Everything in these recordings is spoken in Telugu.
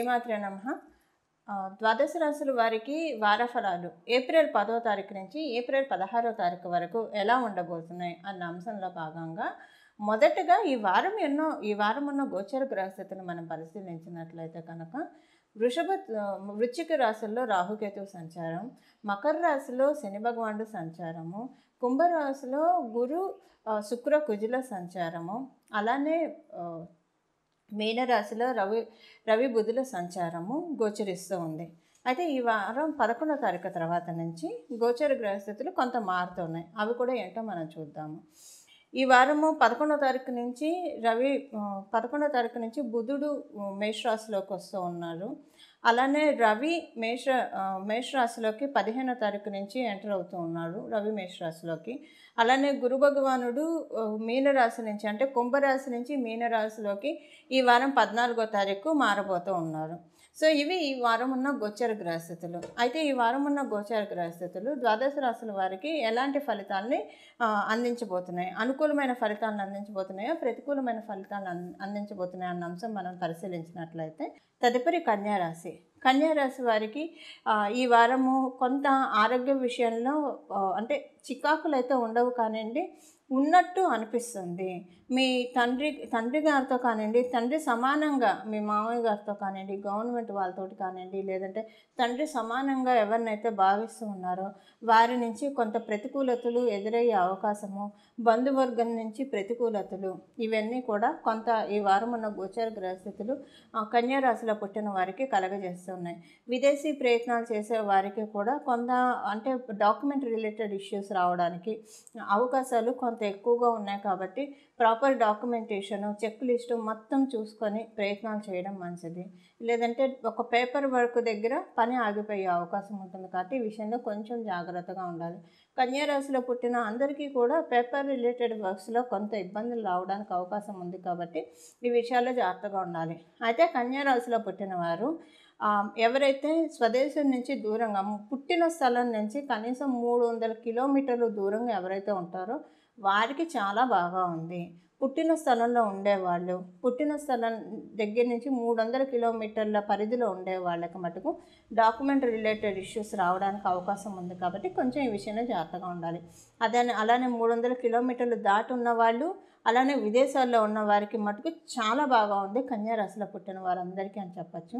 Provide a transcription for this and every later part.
శ్రీమాత్రే నమ ద్వాదశ రాశుల వారికి వారఫలాలు ఏప్రిల్ పదో తారీఖు నుంచి ఏప్రిల్ పదహారో తారీఖు వరకు ఎలా ఉండబోతున్నాయి అన్న అంశంలో భాగంగా మొదటగా ఈ వారం ఎన్నో ఈ వారం ఉన్న గోచర గ్రహస్థితిని మనం పరిశీలించినట్లయితే కనుక వృషభ వృచ్చిక రాశుల్లో రాహుకేతు సంచారం మకర రాశిలో శని భగవానుడు సంచారము కుంభరాశిలో గురు శుక్ర కుజుల సంచారము అలానే మీనరాశిలో రవి రవి బుధుల సంచారము గోచరిస్తూ ఉంది అయితే ఈ వారం పదకొండో తారీఖు తర్వాత నుంచి గోచర గ్రహస్థితులు కొంత మారుతున్నాయి అవి కూడా ఏంటో మనం చూద్దాము ఈ వారము పదకొండో తారీఖు నుంచి రవి పదకొండో తారీఖు నుంచి బుధుడు మేషరాశిలోకి వస్తూ ఉన్నారు అలానే రవి మేష మేషరాశిలోకి పదిహేనో తారీఖు నుంచి ఎంటర్ అవుతూ ఉన్నారు రవి మేషరాశిలోకి అలానే గురు భగవానుడు మీనరాశి నుంచి అంటే కుంభరాశి నుంచి మీనరాశిలోకి ఈ వారం పద్నాలుగో తారీఖు మారబోతూ ఉన్నారు సో ఇవి ఈ వారం ఉన్న గోచర గ్రహస్థితులు అయితే ఈ వారం ఉన్న గోచర గ్రహస్థితులు ద్వాదశ రాసుల వారికి ఎలాంటి ఫలితాలని అందించబోతున్నాయి అనుకూలమైన ఫలితాలను అందించబోతున్నాయో ప్రతికూలమైన ఫలితాలను అందించబోతున్నాయి అన్న అంశం మనం పరిశీలించినట్లయితే తదుపరి కన్యారాశి కన్యారాశి వారికి ఈ వారము కొంత ఆరోగ్య విషయంలో అంటే చికాకులు అయితే ఉండవు కానివ్వండి ఉన్నట్టు అనిపిస్తుంది మీ తండ్రి తండ్రి గారితో కానివ్వండి తండ్రి సమానంగా మీ మామయ్య గారితో కానివ్వండి గవర్నమెంట్ వాళ్ళతోటి కానివ్వండి లేదంటే తండ్రి సమానంగా ఎవరినైతే భావిస్తూ ఉన్నారో వారి నుంచి కొంత ప్రతికూలతలు ఎదురయ్యే అవకాశము బంధువర్గం నుంచి ప్రతికూలతలు ఇవన్నీ కూడా కొంత ఈ వారం ఉన్న గోచర గ్రహస్థితులు కన్యారాశిలో పుట్టిన వారికి కలగజేస్తున్నాయి విదేశీ ప్రయత్నాలు చేసే వారికి కూడా కొంత అంటే డాక్యుమెంట్ రిలేటెడ్ ఇష్యూస్ రావడానికి అవకాశాలు కొంత కొంత ఎక్కువగా ఉన్నాయి కాబట్టి ప్రాపర్ డాక్యుమెంటేషన్ చెక్ లిస్టు మొత్తం చూసుకొని ప్రయత్నాలు చేయడం మంచిది లేదంటే ఒక పేపర్ వర్క్ దగ్గర పని ఆగిపోయే అవకాశం ఉంటుంది కాబట్టి ఈ విషయంలో కొంచెం జాగ్రత్తగా ఉండాలి కన్యారాశిలో పుట్టిన అందరికీ కూడా పేపర్ రిలేటెడ్ వర్క్స్లో కొంత ఇబ్బందులు రావడానికి అవకాశం ఉంది కాబట్టి ఈ విషయాల్లో జాగ్రత్తగా ఉండాలి అయితే కన్యారాశిలో పుట్టిన వారు ఎవరైతే స్వదేశం నుంచి దూరంగా పుట్టిన స్థలం నుంచి కనీసం మూడు వందల కిలోమీటర్లు దూరంగా ఎవరైతే ఉంటారో వారికి చాలా బాగా ఉంది పుట్టిన స్థలంలో ఉండేవాళ్ళు పుట్టిన స్థలం దగ్గర నుంచి మూడు వందల కిలోమీటర్ల పరిధిలో ఉండే వాళ్ళకి మటుకు డాక్యుమెంట్ రిలేటెడ్ ఇష్యూస్ రావడానికి అవకాశం ఉంది కాబట్టి కొంచెం ఈ విషయంలో జాగ్రత్తగా ఉండాలి అదే అలానే మూడు వందల కిలోమీటర్లు దాటి ఉన్న వాళ్ళు అలానే విదేశాల్లో ఉన్న వారికి మటుకు చాలా బాగా ఉంది కన్యారాశిలో పుట్టిన వారందరికీ అని చెప్పచ్చు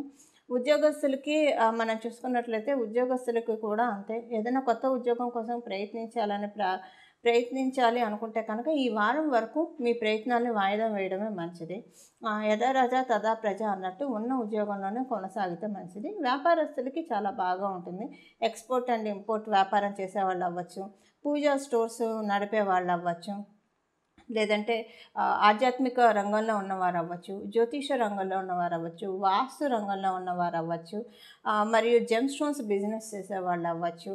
ఉద్యోగస్తులకి మనం చూసుకున్నట్లయితే ఉద్యోగస్తులకి కూడా అంతే ఏదైనా కొత్త ఉద్యోగం కోసం ప్రయత్నించాలని ప్రా ప్రయత్నించాలి అనుకుంటే కనుక ఈ వారం వరకు మీ ప్రయత్నాన్ని వాయిదా వేయడమే మంచిది యథారాజా తదా ప్రజ అన్నట్టు ఉన్న ఉద్యోగంలోనే కొనసాగితే మంచిది వ్యాపారస్తులకి చాలా బాగా ఉంటుంది ఎక్స్పోర్ట్ అండ్ ఇంపోర్ట్ వ్యాపారం చేసే వాళ్ళు అవ్వచ్చు పూజా స్టోర్స్ నడిపే వాళ్ళు అవ్వచ్చు లేదంటే ఆధ్యాత్మిక రంగంలో ఉన్నవారు అవ్వచ్చు జ్యోతిష రంగంలో ఉన్నవారు అవ్వచ్చు వాస్తు రంగంలో ఉన్నవారు అవ్వచ్చు మరియు జెమ్ స్టోన్స్ బిజినెస్ చేసేవాళ్ళు అవ్వచ్చు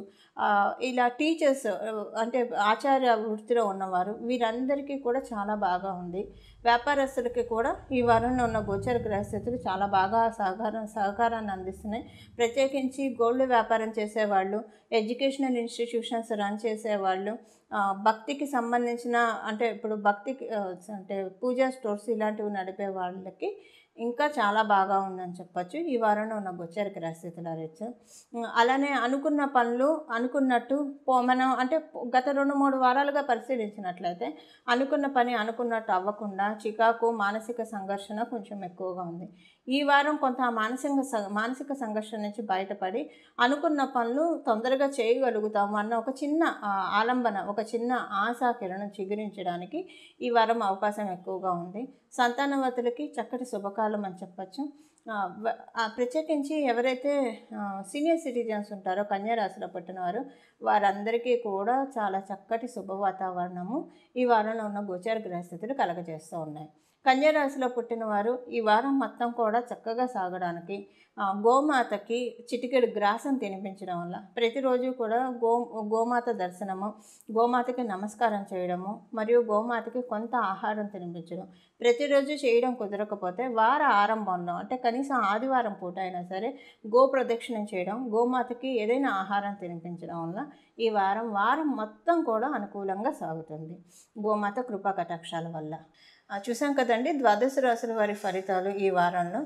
ఇలా టీచర్స్ అంటే ఆచార్య వృత్తిలో ఉన్నవారు వీరందరికీ కూడా చాలా బాగా ఉంది వ్యాపారస్తులకి కూడా ఈ వారంలో ఉన్న గోచర గ్రహస్థితులు చాలా బాగా సహకారం సహకారాన్ని అందిస్తున్నాయి ప్రత్యేకించి గోల్డ్ వ్యాపారం చేసేవాళ్ళు ఎడ్యుకేషనల్ ఇన్స్టిట్యూషన్స్ రన్ చేసేవాళ్ళు భక్తికి సంబంధించిన అంటే ఇప్పుడు భక్తికి అంటే పూజా స్టోర్స్ ఇలాంటివి నడిపే వాళ్ళకి ఇంకా చాలా బాగా ఉందని చెప్పచ్చు ఈ వారంలో ఉన్న గోచరిక రాశి తులారచ్చు అలానే అనుకున్న పనులు అనుకున్నట్టు మనం అంటే గత రెండు మూడు వారాలుగా పరిశీలించినట్లయితే అనుకున్న పని అనుకున్నట్టు అవ్వకుండా చికాకు మానసిక సంఘర్షణ కొంచెం ఎక్కువగా ఉంది ఈ వారం కొంత మానసిక మానసిక సంఘర్షణ నుంచి బయటపడి అనుకున్న పనులు తొందరగా చేయగలుగుతాము అన్న ఒక చిన్న ఆలంబన ఒక చిన్న ఆశా కిరణం చిగురించడానికి ఈ వారం అవకాశం ఎక్కువగా ఉంది సంతానవతులకి చక్కటి శుభకార్యం తరాలు మనం చెప్పచ్చు ప్రత్యేకించి ఎవరైతే సీనియర్ సిటిజన్స్ ఉంటారో కన్యారాశిలో పుట్టినవారు వారందరికీ కూడా చాలా చక్కటి శుభ వాతావరణము ఈ వారంలో ఉన్న గోచార గ్రహస్థితులు కలగజేస్తూ ఉన్నాయి కన్యరాశిలో పుట్టినవారు ఈ వారం మొత్తం కూడా చక్కగా సాగడానికి గోమాతకి చిటికెడు గ్రాసం తినిపించడం వల్ల ప్రతిరోజు కూడా గో గోమాత దర్శనము గోమాతకి నమస్కారం చేయడము మరియు గోమాతకి కొంత ఆహారం తినిపించడం ప్రతిరోజు చేయడం కుదరకపోతే వార ఆరంభంలో అంటే కనీసం ఆదివారం పూట అయినా సరే గో చేయడం గోమాతకి ఏదైనా ఆహారం తినిపించడం వల్ల ఈ వారం వారం మొత్తం కూడా అనుకూలంగా సాగుతుంది గోమాత కృపా కటాక్షాల వల్ల చూసాం కదండి ద్వాదశ రాశుల వారి ఫలితాలు ఈ వారంలో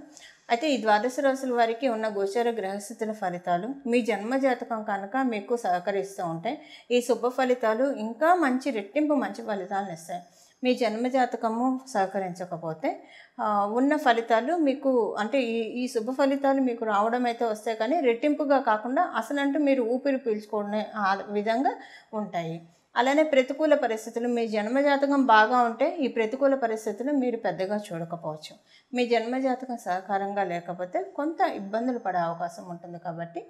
అయితే ఈ ద్వాదశ రాశుల వారికి ఉన్న గోచర గ్రహస్థితుల ఫలితాలు మీ జన్మ జాతకం కనుక మీకు సహకరిస్తూ ఉంటాయి ఈ శుభ ఫలితాలు ఇంకా మంచి రెట్టింపు మంచి ఫలితాలను ఇస్తాయి మీ జన్మజాతకము సహకరించకపోతే ఉన్న ఫలితాలు మీకు అంటే ఈ ఈ శుభ ఫలితాలు మీకు రావడం అయితే వస్తాయి కానీ రెట్టింపుగా కాకుండా అసలంటూ మీరు ఊపిరి పీల్చుకునే విధంగా ఉంటాయి అలానే ప్రతికూల పరిస్థితులు మీ జన్మజాతకం బాగా ఉంటే ఈ ప్రతికూల పరిస్థితులు మీరు పెద్దగా చూడకపోవచ్చు మీ జన్మజాతకం సహకారంగా లేకపోతే కొంత ఇబ్బందులు పడే అవకాశం ఉంటుంది కాబట్టి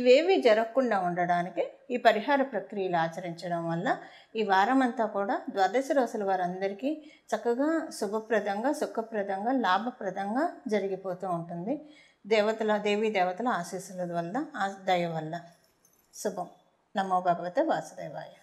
ఇవేవి జరగకుండా ఉండడానికి ఈ పరిహార ప్రక్రియలు ఆచరించడం వల్ల ఈ వారం అంతా కూడా ద్వాదశ రోజుల వారందరికీ చక్కగా శుభప్రదంగా సుఖప్రదంగా లాభప్రదంగా జరిగిపోతూ ఉంటుంది దేవతల దేవీ దేవతల ఆశీస్సుల వల్ల దయ వల్ల శుభం నమో భగవతే వాసుదేవాయ